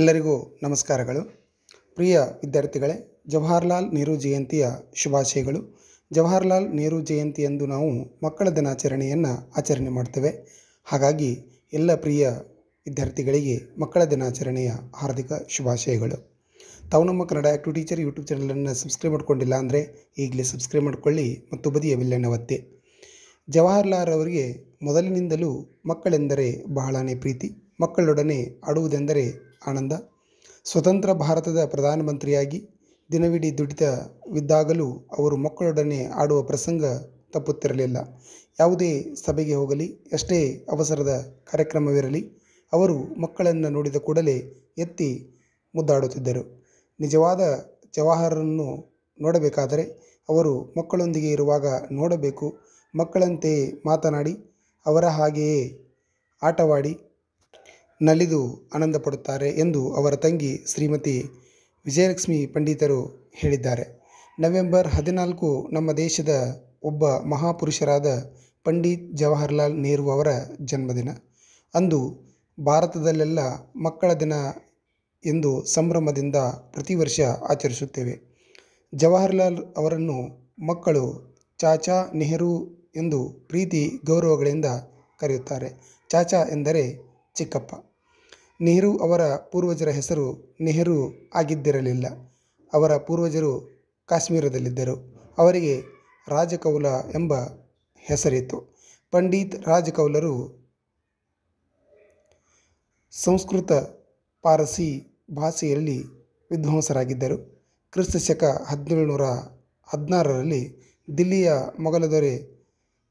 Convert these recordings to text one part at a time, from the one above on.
ಎಲ್ಲರಿಗೂ ನಮಸ್ಕಾರಗಳು ಪ್ರಿಯ ವಿದ್ಯಾರ್ಥಿಗಳೇ ಜವಾಹರ್ಲಾಲ್ ನೆಹರು ಜಯಂತಿಯ ಶುಭಾಶಯಗಳು ಜವಾಹರ್ಲಾಲ್ ನೆಹರು ಜಯಂತಿಯಂದು ನಾವು ಮಕ್ಕಳ ದಿನಾಚರಣೆಯನ್ನು ಆಚರಣೆ ಮಾಡ್ತೇವೆ ಹಾಗಾಗಿ ಎಲ್ಲ ಪ್ರಿಯ ವಿದ್ಯಾರ್ಥಿಗಳಿಗೆ ಮಕ್ಕಳ ದಿನಾಚರಣೆಯ ಹಾರ್ದಿಕ ಶುಭಾಶಯಗಳು ತಾವು ನಮ್ಮ ಕನ್ನಡ ಆ್ಯಕ್ಟಿವ್ ಟೀಚರ್ ಯೂಟ್ಯೂಬ್ ಚಾನಲನ್ನು ಸಬ್ಸ್ಕ್ರೈಬ್ ಮಾಡ್ಕೊಂಡಿಲ್ಲ ಅಂದರೆ ಈಗಲೇ ಸಬ್ಸ್ಕ್ರೈಬ್ ಮಾಡಿಕೊಳ್ಳಿ ಮತ್ತು ಬದಿಯ ಬಿಲ್ಲನ್ನು ಜವಾಹರ್ಲಾಲ್ ಅವರಿಗೆ ಮೊದಲಿನಿಂದಲೂ ಮಕ್ಕಳೆಂದರೆ ಬಹಳನೇ ಪ್ರೀತಿ ಮಕ್ಕಳೊಡನೆ ಆಡುವುದೆಂದರೆ ಆನಂದ ಸ್ವತಂತ್ರ ಭಾರತದ ಪ್ರಧಾನಮಂತ್ರಿಯಾಗಿ ದಿನವಿಡೀ ದುಡಿತವಿದ್ದಾಗಲೂ ಅವರು ಮಕ್ಕಳೊಡನೆ ಆಡುವ ಪ್ರಸಂಗ ತಪ್ಪುತ್ತಿರಲಿಲ್ಲ ಯಾವುದೇ ಸಭೆಗೆ ಹೋಗಲಿ ಎಷ್ಟೇ ಅವಸರದ ಕಾರ್ಯಕ್ರಮವಿರಲಿ ಅವರು ಮಕ್ಕಳನ್ನು ನೋಡಿದ ಕೂಡಲೇ ಎತ್ತಿ ಮುದ್ದಾಡುತ್ತಿದ್ದರು ನಿಜವಾದ ಜವಾಹರನ್ನು ನೋಡಬೇಕಾದರೆ ಅವರು ಮಕ್ಕಳೊಂದಿಗೆ ಇರುವಾಗ ನೋಡಬೇಕು ಮಕ್ಕಳಂತೆಯೇ ಮಾತನಾಡಿ ಅವರ ಹಾಗೆಯೇ ಆಟವಾಡಿ ನಲಿದು ಆನಂದ ಪಡುತ್ತಾರೆ ಎಂದು ಅವರ ತಂಗಿ ಶ್ರೀಮತಿ ವಿಜಯಲಕ್ಷ್ಮಿ ಪಂಡಿತರು ಹೇಳಿದ್ದಾರೆ ನವೆಂಬರ್ ಹದಿನಾಲ್ಕು ನಮ್ಮ ದೇಶದ ಒಬ್ಬ ಮಹಾಪುರುಷರಾದ ಪಂಡಿತ್ ಜವಾಹರ್ಲಾಲ್ ನೆಹರು ಅವರ ಜನ್ಮದಿನ ಅಂದು ಭಾರತದಲ್ಲೆಲ್ಲ ಮಕ್ಕಳ ದಿನ ಎಂದು ಸಂಭ್ರಮದಿಂದ ಪ್ರತಿ ವರ್ಷ ಆಚರಿಸುತ್ತೇವೆ ಜವಾಹರ್ಲಾಲ್ ಅವರನ್ನು ಮಕ್ಕಳು ಚಾಚಾ ನೆಹರು ಎಂದು ಪ್ರೀತಿ ಗೌರವಗಳಿಂದ ಕರೆಯುತ್ತಾರೆ ಚಾಚಾ ಎಂದರೆ ಚಿಕ್ಕಪ್ಪ ನೆಹರು ಅವರ ಪೂರ್ವಜರ ಹೆಸರು ನೆಹರು ಆಗಿದ್ದಿರಲಿಲ್ಲ ಅವರ ಪೂರ್ವಜರು ಕಾಶ್ಮೀರದಲ್ಲಿದ್ದರು ಅವರಿಗೆ ರಾಜಕೌಲ ಎಂಬ ಹೆಸರಿತ್ತು ಪಂಡಿತ್ ರಾಜಕೌಲರು ಸಂಸ್ಕೃತ ಪಾರಸಿ ಭಾಷೆಯಲ್ಲಿ ವಿದ್ವಾಂಸರಾಗಿದ್ದರು ಶಕ ಹದಿನೇಳು ನೂರ ಹದಿನಾರರಲ್ಲಿ ದಿಲ್ಲಿಯ ಮೊಘಲ ದೊರೆ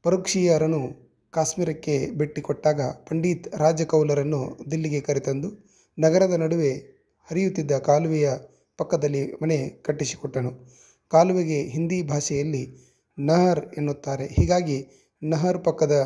ಪರೋಕ್ಷೀಯರನು ಕಾಶ್ಮೀರಕ್ಕೆ ಬಿಟ್ಟಿಕೊಟ್ಟಾಗ ಕೊಟ್ಟಾಗ ಪಂಡಿತ್ ರಾಜಕೌಲರನ್ನು ದಿಲ್ಲಿಗೆ ಕರೆತಂದು ನಗರದ ನಡುವೆ ಹರಿಯುತ್ತಿದ್ದ ಕಾಲುವೆಯ ಪಕ್ಕದಲ್ಲಿ ಮನೆ ಕಟ್ಟಿಸಿಕೊಟ್ಟನು ಕಾಲುವೆಗೆ ಹಿಂದಿ ಭಾಷೆಯಲ್ಲಿ ನಹರ್ ಎನ್ನುತ್ತಾರೆ ಹೀಗಾಗಿ ನಹರ್ ಪಕ್ಕದ